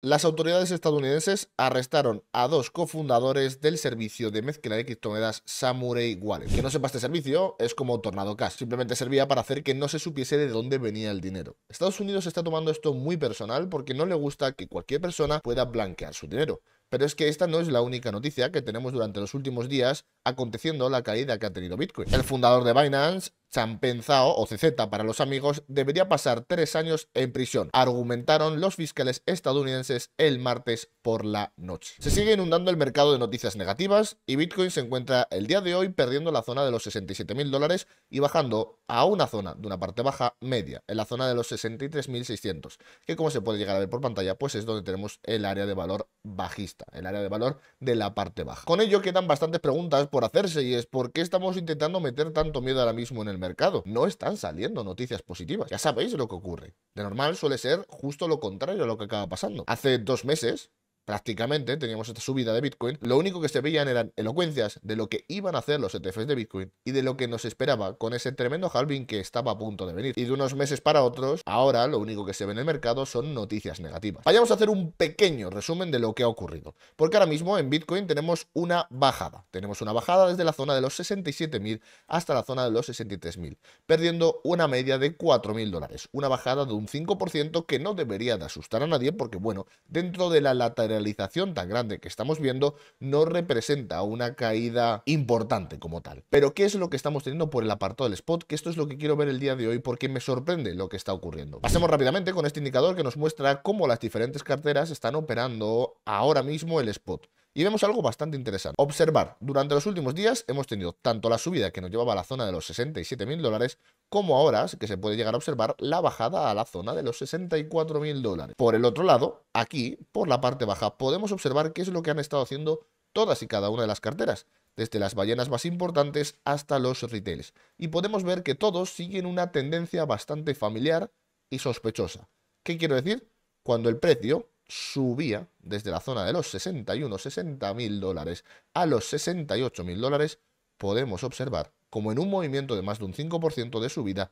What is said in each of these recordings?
Las autoridades estadounidenses arrestaron a dos cofundadores del servicio de mezcla de criptomonedas Samurai Wallet. Que no sepa este servicio, es como Tornado Cash. Simplemente servía para hacer que no se supiese de dónde venía el dinero. Estados Unidos está tomando esto muy personal porque no le gusta que cualquier persona pueda blanquear su dinero. Pero es que esta no es la única noticia que tenemos durante los últimos días aconteciendo la caída que ha tenido Bitcoin. El fundador de Binance, Champenzao, Zhao, o CZ para los amigos, debería pasar tres años en prisión, argumentaron los fiscales estadounidenses el martes por la noche. Se sigue inundando el mercado de noticias negativas y Bitcoin se encuentra el día de hoy perdiendo la zona de los 67.000 dólares y bajando a una zona de una parte baja media, en la zona de los 63.600, que como se puede llegar a ver por pantalla, pues es donde tenemos el área de valor bajista el área de valor de la parte baja. Con ello quedan bastantes preguntas por hacerse y es por qué estamos intentando meter tanto miedo ahora mismo en el mercado. No están saliendo noticias positivas, ya sabéis lo que ocurre. De normal suele ser justo lo contrario a lo que acaba pasando. Hace dos meses prácticamente teníamos esta subida de Bitcoin, lo único que se veían eran elocuencias de lo que iban a hacer los ETFs de Bitcoin y de lo que nos esperaba con ese tremendo halving que estaba a punto de venir. Y de unos meses para otros, ahora lo único que se ve en el mercado son noticias negativas. Vayamos a hacer un pequeño resumen de lo que ha ocurrido, porque ahora mismo en Bitcoin tenemos una bajada. Tenemos una bajada desde la zona de los 67.000 hasta la zona de los 63.000, perdiendo una media de 4.000 dólares. Una bajada de un 5% que no debería de asustar a nadie porque, bueno, dentro de la lateralidad realización tan grande que estamos viendo no representa una caída importante como tal. Pero ¿qué es lo que estamos teniendo por el apartado del spot? Que esto es lo que quiero ver el día de hoy porque me sorprende lo que está ocurriendo. Pasemos rápidamente con este indicador que nos muestra cómo las diferentes carteras están operando ahora mismo el spot. Y vemos algo bastante interesante. Observar, durante los últimos días hemos tenido tanto la subida que nos llevaba a la zona de los 67.000 dólares, como ahora, que se puede llegar a observar, la bajada a la zona de los 64.000 dólares. Por el otro lado, aquí, por la parte baja, podemos observar qué es lo que han estado haciendo todas y cada una de las carteras desde las ballenas más importantes hasta los retails. Y podemos ver que todos siguen una tendencia bastante familiar y sospechosa. ¿Qué quiero decir? Cuando el precio subía desde la zona de los 61, 60 mil dólares a los 68 mil dólares, podemos observar como en un movimiento de más de un 5% de subida,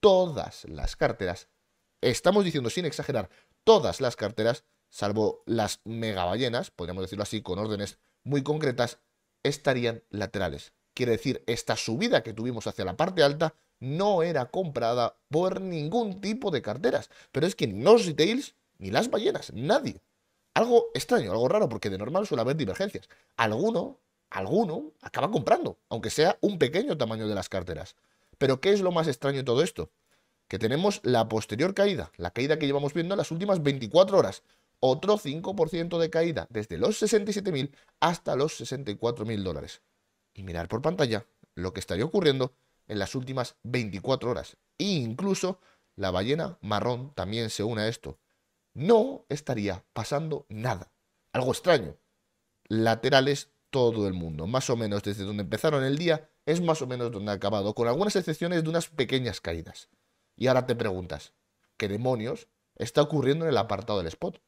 todas las carteras, estamos diciendo sin exagerar, todas las carteras, salvo las megaballenas, podríamos decirlo así, con órdenes muy concretas, estarían laterales. Quiere decir, esta subida que tuvimos hacia la parte alta no era comprada por ningún tipo de carteras. Pero es que en los retails ni las ballenas, nadie. Algo extraño, algo raro, porque de normal suele haber divergencias. Alguno, alguno, acaba comprando, aunque sea un pequeño tamaño de las carteras. Pero ¿qué es lo más extraño de todo esto? Que tenemos la posterior caída, la caída que llevamos viendo en las últimas 24 horas. Otro 5% de caída, desde los 67.000 hasta los 64.000 dólares. Y mirar por pantalla lo que estaría ocurriendo en las últimas 24 horas. E incluso la ballena marrón también se une a esto no estaría pasando nada. Algo extraño. Laterales todo el mundo, más o menos desde donde empezaron el día, es más o menos donde ha acabado, con algunas excepciones de unas pequeñas caídas. Y ahora te preguntas, ¿qué demonios está ocurriendo en el apartado del spot?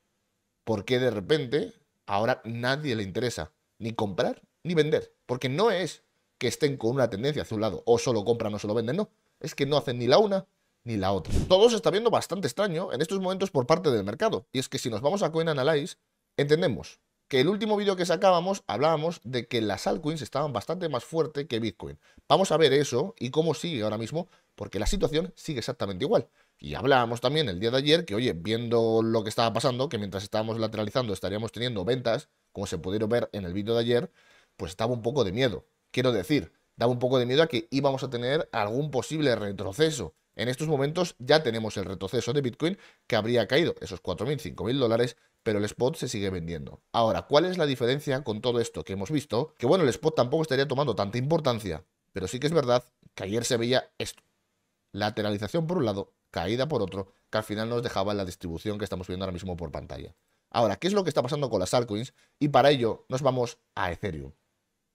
¿Por qué de repente ahora nadie le interesa ni comprar ni vender? Porque no es que estén con una tendencia hacia un lado, o solo compran o solo venden, no. Es que no hacen ni la una ni la otra. Todo se está viendo bastante extraño en estos momentos por parte del mercado. Y es que si nos vamos a CoinAnalyze, entendemos que el último vídeo que sacábamos hablábamos de que las altcoins estaban bastante más fuerte que Bitcoin. Vamos a ver eso y cómo sigue ahora mismo, porque la situación sigue exactamente igual. Y hablábamos también el día de ayer que, oye, viendo lo que estaba pasando, que mientras estábamos lateralizando estaríamos teniendo ventas, como se pudieron ver en el vídeo de ayer, pues estaba un poco de miedo. Quiero decir, daba un poco de miedo a que íbamos a tener algún posible retroceso en estos momentos ya tenemos el retroceso de Bitcoin que habría caído esos 4.000, 5.000 dólares, pero el spot se sigue vendiendo. Ahora, ¿cuál es la diferencia con todo esto que hemos visto? Que bueno, el spot tampoco estaría tomando tanta importancia, pero sí que es verdad que ayer se veía esto. Lateralización por un lado, caída por otro, que al final nos dejaba la distribución que estamos viendo ahora mismo por pantalla. Ahora, ¿qué es lo que está pasando con las altcoins? Y para ello nos vamos a Ethereum.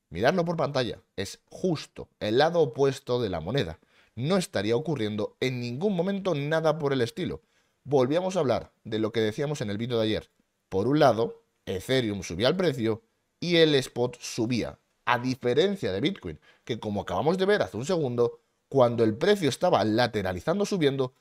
Miradlo por pantalla, es justo el lado opuesto de la moneda no estaría ocurriendo en ningún momento nada por el estilo. Volvíamos a hablar de lo que decíamos en el vídeo de ayer. Por un lado, Ethereum subía el precio y el spot subía, a diferencia de Bitcoin, que como acabamos de ver hace un segundo, cuando el precio estaba lateralizando subiendo,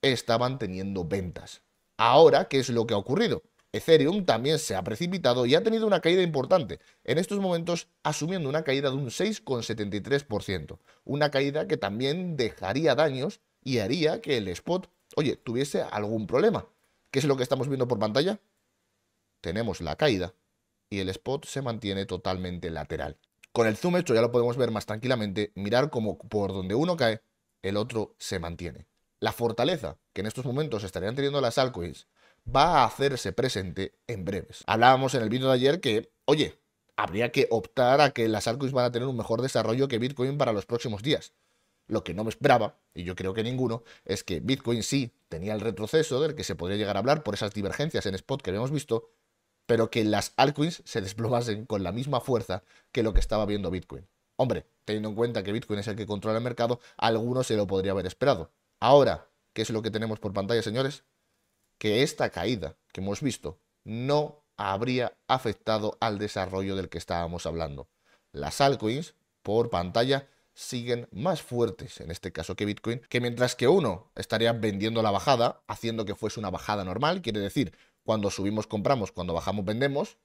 estaban teniendo ventas. Ahora, ¿qué es lo que ha ocurrido? Ethereum también se ha precipitado y ha tenido una caída importante, en estos momentos asumiendo una caída de un 6,73%, una caída que también dejaría daños y haría que el spot, oye, tuviese algún problema. ¿Qué es lo que estamos viendo por pantalla? Tenemos la caída y el spot se mantiene totalmente lateral. Con el zoom hecho ya lo podemos ver más tranquilamente, mirar como por donde uno cae, el otro se mantiene. La fortaleza que en estos momentos estarían teniendo las altcoins va a hacerse presente en breves. Hablábamos en el vídeo de ayer que, oye, habría que optar a que las altcoins van a tener un mejor desarrollo que Bitcoin para los próximos días. Lo que no me esperaba, y yo creo que ninguno, es que Bitcoin sí tenía el retroceso del que se podría llegar a hablar por esas divergencias en spot que habíamos visto, pero que las altcoins se desplomasen con la misma fuerza que lo que estaba viendo Bitcoin. Hombre, teniendo en cuenta que Bitcoin es el que controla el mercado, alguno se lo podría haber esperado. Ahora, ¿qué es lo que tenemos por pantalla, señores? que esta caída que hemos visto no habría afectado al desarrollo del que estábamos hablando. Las altcoins, por pantalla, siguen más fuertes, en este caso que Bitcoin, que mientras que uno estaría vendiendo la bajada, haciendo que fuese una bajada normal, quiere decir, cuando subimos compramos, cuando bajamos vendemos,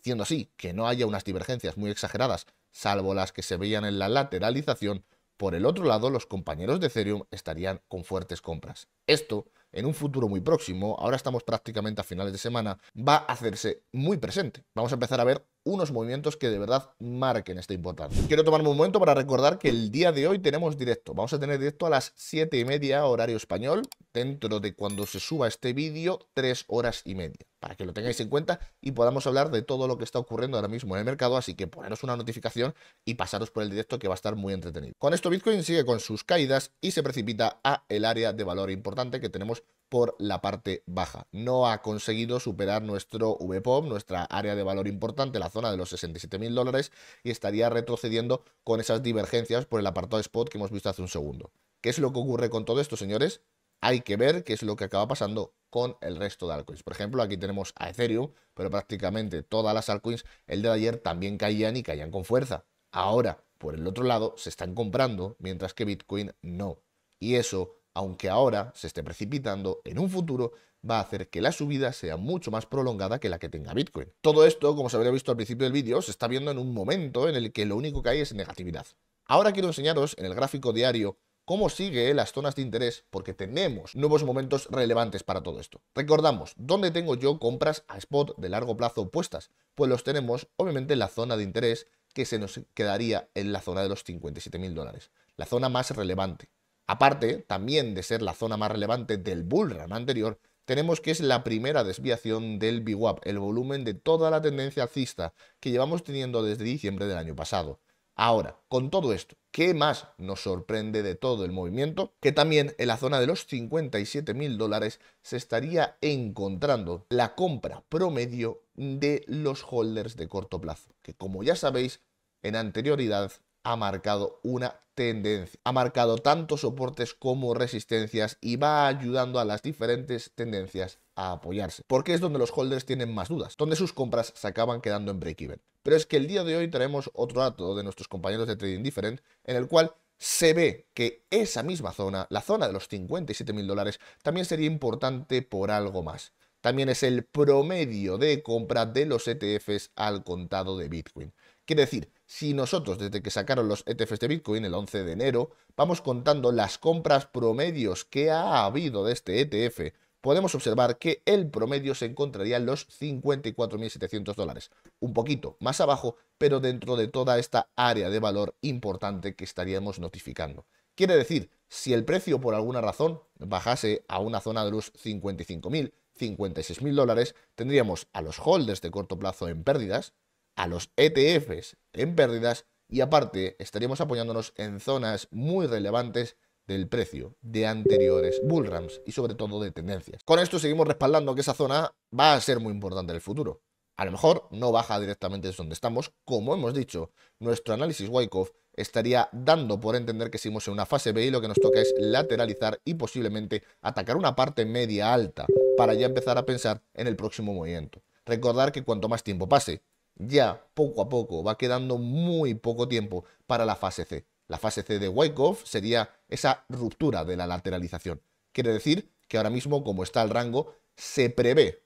haciendo así que no haya unas divergencias muy exageradas, salvo las que se veían en la lateralización, por el otro lado los compañeros de Ethereum estarían con fuertes compras. Esto en un futuro muy próximo, ahora estamos prácticamente a finales de semana, va a hacerse muy presente. Vamos a empezar a ver unos movimientos que de verdad marquen esta importancia. Quiero tomarme un momento para recordar que el día de hoy tenemos directo. Vamos a tener directo a las 7 y media horario español, dentro de cuando se suba este vídeo, 3 horas y media. Para que lo tengáis en cuenta y podamos hablar de todo lo que está ocurriendo ahora mismo en el mercado, así que poneros una notificación y pasaros por el directo que va a estar muy entretenido. Con esto Bitcoin sigue con sus caídas y se precipita a el área de valor importante que tenemos por la parte baja. No ha conseguido superar nuestro VPOM nuestra área de valor importante, la zona de los 67.000 dólares, y estaría retrocediendo con esas divergencias por el apartado spot que hemos visto hace un segundo. ¿Qué es lo que ocurre con todo esto, señores? Hay que ver qué es lo que acaba pasando con el resto de altcoins. Por ejemplo, aquí tenemos a Ethereum, pero prácticamente todas las altcoins el de ayer también caían y caían con fuerza. Ahora, por el otro lado, se están comprando, mientras que Bitcoin no. Y eso aunque ahora se esté precipitando, en un futuro va a hacer que la subida sea mucho más prolongada que la que tenga Bitcoin. Todo esto, como se habría visto al principio del vídeo, se está viendo en un momento en el que lo único que hay es negatividad. Ahora quiero enseñaros en el gráfico diario cómo sigue las zonas de interés porque tenemos nuevos momentos relevantes para todo esto. Recordamos, ¿dónde tengo yo compras a spot de largo plazo puestas? Pues los tenemos obviamente en la zona de interés que se nos quedaría en la zona de los 57.000 dólares, la zona más relevante. Aparte, también de ser la zona más relevante del bullrun anterior, tenemos que es la primera desviación del VWAP, el volumen de toda la tendencia alcista que llevamos teniendo desde diciembre del año pasado. Ahora, con todo esto, ¿qué más nos sorprende de todo el movimiento? Que también en la zona de los 57.000 mil dólares se estaría encontrando la compra promedio de los holders de corto plazo, que como ya sabéis, en anterioridad ha marcado una tendencia. Ha marcado tanto soportes como resistencias y va ayudando a las diferentes tendencias a apoyarse, porque es donde los holders tienen más dudas, donde sus compras se acaban quedando en break-even. Pero es que el día de hoy traemos otro dato de nuestros compañeros de Trading Different, en el cual se ve que esa misma zona, la zona de los 57 mil dólares, también sería importante por algo más. También es el promedio de compra de los ETFs al contado de Bitcoin. Quiere decir, si nosotros desde que sacaron los ETFs de Bitcoin el 11 de enero, vamos contando las compras promedios que ha habido de este ETF, podemos observar que el promedio se encontraría en los 54.700 dólares, un poquito más abajo, pero dentro de toda esta área de valor importante que estaríamos notificando. Quiere decir, si el precio por alguna razón bajase a una zona de los 55.000, 56.000 dólares, tendríamos a los holders de corto plazo en pérdidas, a los ETFs en pérdidas y aparte estaríamos apoyándonos en zonas muy relevantes del precio de anteriores bullrams y sobre todo de tendencias. Con esto seguimos respaldando que esa zona va a ser muy importante en el futuro. A lo mejor no baja directamente desde donde estamos, como hemos dicho, nuestro análisis Wyckoff estaría dando por entender que seguimos en una fase B y lo que nos toca es lateralizar y posiblemente atacar una parte media alta para ya empezar a pensar en el próximo movimiento. Recordar que cuanto más tiempo pase, ya poco a poco, va quedando muy poco tiempo para la fase C. La fase C de Wyckoff sería esa ruptura de la lateralización. Quiere decir que ahora mismo, como está el rango, se prevé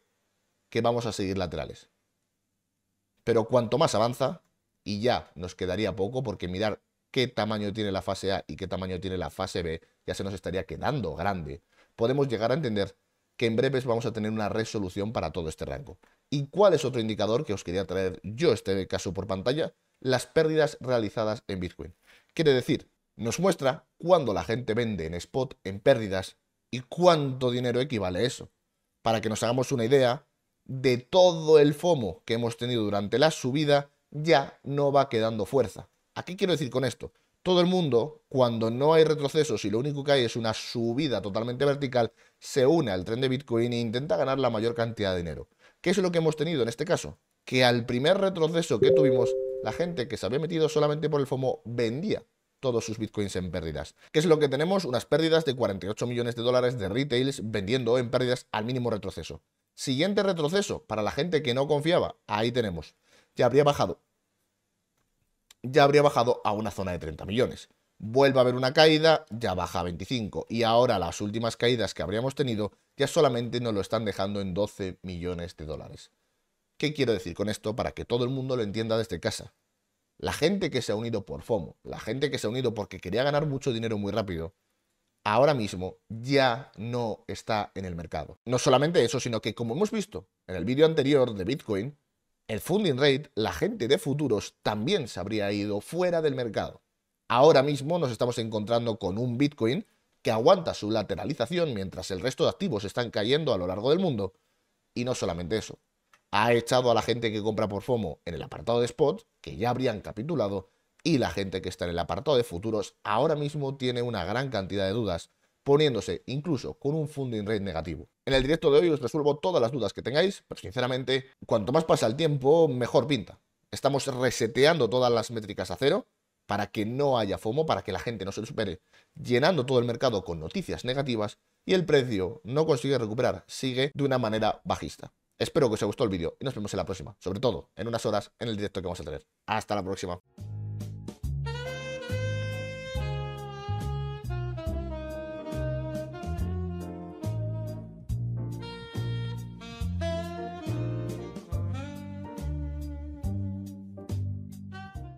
que vamos a seguir laterales. Pero cuanto más avanza, y ya nos quedaría poco, porque mirar qué tamaño tiene la fase A y qué tamaño tiene la fase B, ya se nos estaría quedando grande. Podemos llegar a entender que en breves vamos a tener una resolución para todo este rango. ¿Y cuál es otro indicador que os quería traer yo este caso por pantalla? Las pérdidas realizadas en Bitcoin. Quiere decir, nos muestra cuándo la gente vende en spot en pérdidas y cuánto dinero equivale a eso. Para que nos hagamos una idea de todo el FOMO que hemos tenido durante la subida, ya no va quedando fuerza. ¿A qué quiero decir con esto? todo el mundo, cuando no hay retrocesos y lo único que hay es una subida totalmente vertical, se une al tren de Bitcoin e intenta ganar la mayor cantidad de dinero. ¿Qué es lo que hemos tenido en este caso? Que al primer retroceso que tuvimos, la gente que se había metido solamente por el FOMO vendía todos sus bitcoins en pérdidas. ¿Qué es lo que tenemos? Unas pérdidas de 48 millones de dólares de retails vendiendo en pérdidas al mínimo retroceso. Siguiente retroceso, para la gente que no confiaba, ahí tenemos. Ya habría bajado ya habría bajado a una zona de 30 millones. Vuelve a haber una caída, ya baja a 25. Y ahora las últimas caídas que habríamos tenido ya solamente nos lo están dejando en 12 millones de dólares. ¿Qué quiero decir con esto para que todo el mundo lo entienda desde casa? La gente que se ha unido por FOMO, la gente que se ha unido porque quería ganar mucho dinero muy rápido, ahora mismo ya no está en el mercado. No solamente eso, sino que como hemos visto en el vídeo anterior de Bitcoin, el funding rate, la gente de futuros también se habría ido fuera del mercado. Ahora mismo nos estamos encontrando con un Bitcoin que aguanta su lateralización mientras el resto de activos están cayendo a lo largo del mundo. Y no solamente eso, ha echado a la gente que compra por FOMO en el apartado de spot, que ya habrían capitulado, y la gente que está en el apartado de futuros ahora mismo tiene una gran cantidad de dudas, poniéndose incluso con un funding rate negativo. En el directo de hoy os resuelvo todas las dudas que tengáis, pero sinceramente, cuanto más pasa el tiempo, mejor pinta. Estamos reseteando todas las métricas a cero para que no haya FOMO, para que la gente no se supere, llenando todo el mercado con noticias negativas y el precio no consigue recuperar, sigue de una manera bajista. Espero que os haya gustado el vídeo y nos vemos en la próxima, sobre todo en unas horas en el directo que vamos a tener. Hasta la próxima.